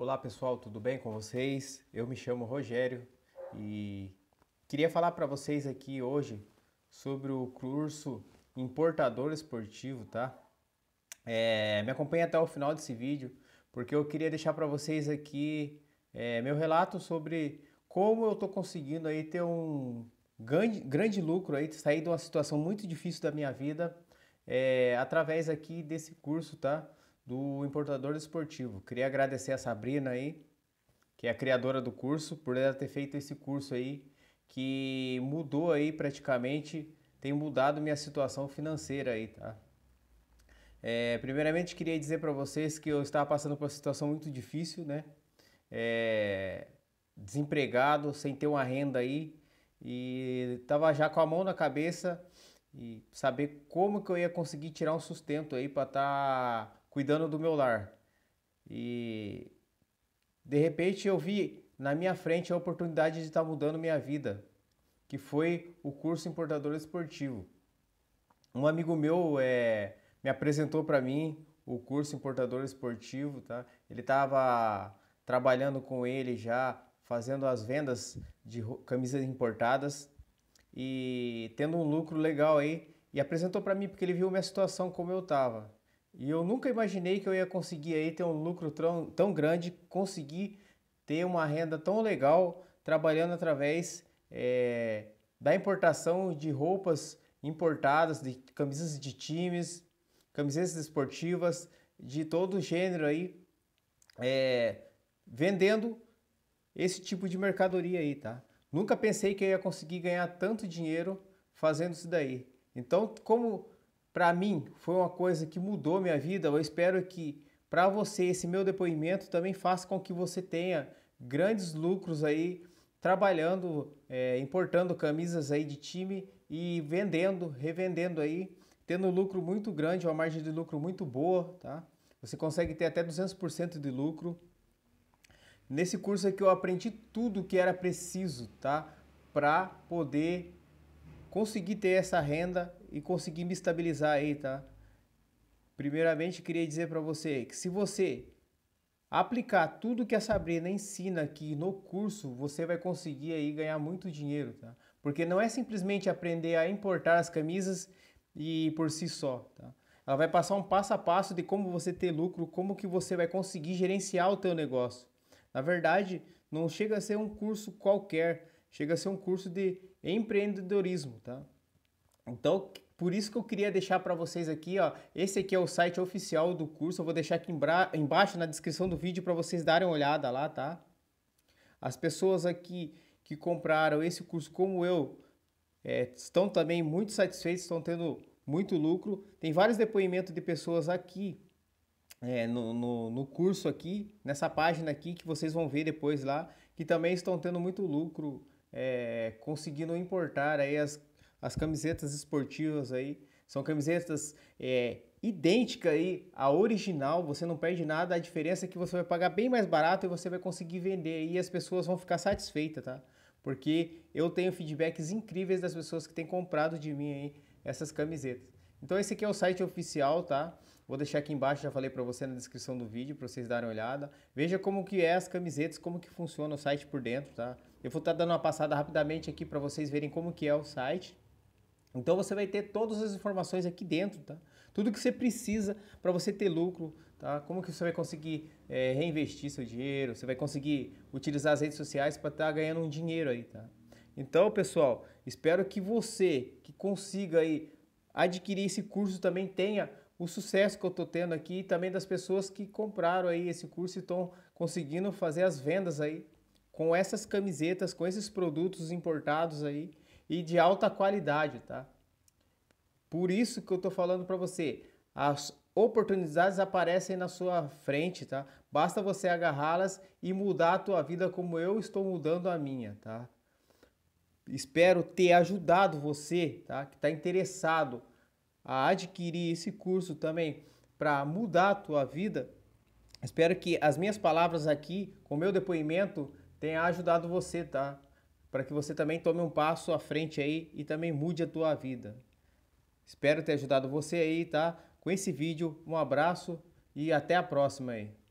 Olá pessoal, tudo bem com vocês? Eu me chamo Rogério e queria falar para vocês aqui hoje sobre o curso Importador Esportivo, tá? É, me acompanhe até o final desse vídeo porque eu queria deixar para vocês aqui é, meu relato sobre como eu estou conseguindo aí ter um grande, grande lucro aí, sair de uma situação muito difícil da minha vida é, através aqui desse curso, tá? do Importador Esportivo. Queria agradecer a Sabrina aí, que é a criadora do curso, por ela ter feito esse curso aí, que mudou aí praticamente, tem mudado minha situação financeira aí, tá? É, primeiramente, queria dizer para vocês que eu estava passando por uma situação muito difícil, né? É, desempregado, sem ter uma renda aí, e estava já com a mão na cabeça e saber como que eu ia conseguir tirar um sustento aí para estar tá cuidando do meu lar. E de repente eu vi na minha frente a oportunidade de estar tá mudando minha vida, que foi o curso Importador Esportivo. Um amigo meu é, me apresentou para mim o curso Importador Esportivo, tá? Ele estava trabalhando com ele já, fazendo as vendas de camisas importadas e tendo um lucro legal aí. E apresentou para mim porque ele viu minha situação como eu estava. E eu nunca imaginei que eu ia conseguir aí ter um lucro tão, tão grande, conseguir ter uma renda tão legal trabalhando através é, da importação de roupas importadas, de camisas de times, camisetas esportivas, de todo gênero aí, é, vendendo esse tipo de mercadoria aí, tá? Nunca pensei que eu ia conseguir ganhar tanto dinheiro fazendo isso daí. Então, como para mim, foi uma coisa que mudou minha vida. Eu espero que para você esse meu depoimento também faça com que você tenha grandes lucros aí trabalhando, é, importando camisas aí de time e vendendo, revendendo aí, tendo lucro muito grande, uma margem de lucro muito boa, tá? Você consegue ter até 200% de lucro. Nesse curso aqui eu aprendi tudo o que era preciso, tá? Para poder consegui ter essa renda e consegui me estabilizar aí, tá? Primeiramente, queria dizer para você que se você aplicar tudo que a Sabrina ensina aqui no curso, você vai conseguir aí ganhar muito dinheiro, tá? Porque não é simplesmente aprender a importar as camisas e por si só, tá? Ela vai passar um passo a passo de como você ter lucro, como que você vai conseguir gerenciar o teu negócio. Na verdade, não chega a ser um curso qualquer, Chega a ser um curso de empreendedorismo, tá? Então, por isso que eu queria deixar para vocês aqui, ó, esse aqui é o site oficial do curso, eu vou deixar aqui embaixo na descrição do vídeo para vocês darem uma olhada lá, tá? As pessoas aqui que compraram esse curso como eu é, estão também muito satisfeitos, estão tendo muito lucro. Tem vários depoimentos de pessoas aqui é, no, no, no, curso aqui, nessa página aqui, que vocês vão ver depois lá, que também estão tendo muito lucro é, conseguindo importar aí as, as camisetas esportivas aí. São camisetas é, idênticas aí à original, você não perde nada, a diferença é que você vai pagar bem mais barato e você vai conseguir vender e as pessoas vão ficar satisfeitas, tá? Porque eu tenho feedbacks incríveis das pessoas que têm comprado de mim aí essas camisetas. Então esse aqui é o site oficial, tá? Vou deixar aqui embaixo, já falei para você na descrição do vídeo, para vocês darem uma olhada. Veja como que é as camisetas, como que funciona o site por dentro, tá? Eu vou estar dando uma passada rapidamente aqui para vocês verem como que é o site. Então você vai ter todas as informações aqui dentro, tá? Tudo que você precisa para você ter lucro, tá? Como que você vai conseguir é, reinvestir seu dinheiro? Você vai conseguir utilizar as redes sociais para estar tá ganhando um dinheiro aí, tá? Então, pessoal, espero que você que consiga aí adquirir esse curso também tenha o sucesso que eu estou tendo aqui e também das pessoas que compraram aí esse curso e estão conseguindo fazer as vendas aí com essas camisetas, com esses produtos importados aí e de alta qualidade, tá? Por isso que eu tô falando para você, as oportunidades aparecem na sua frente, tá? Basta você agarrá-las e mudar a tua vida como eu estou mudando a minha, tá? Espero ter ajudado você, tá? Que está interessado a adquirir esse curso também para mudar a tua vida. Espero que as minhas palavras aqui, com o meu depoimento, tenha ajudado você, tá? Para que você também tome um passo à frente aí e também mude a tua vida. Espero ter ajudado você aí, tá? Com esse vídeo, um abraço e até a próxima aí.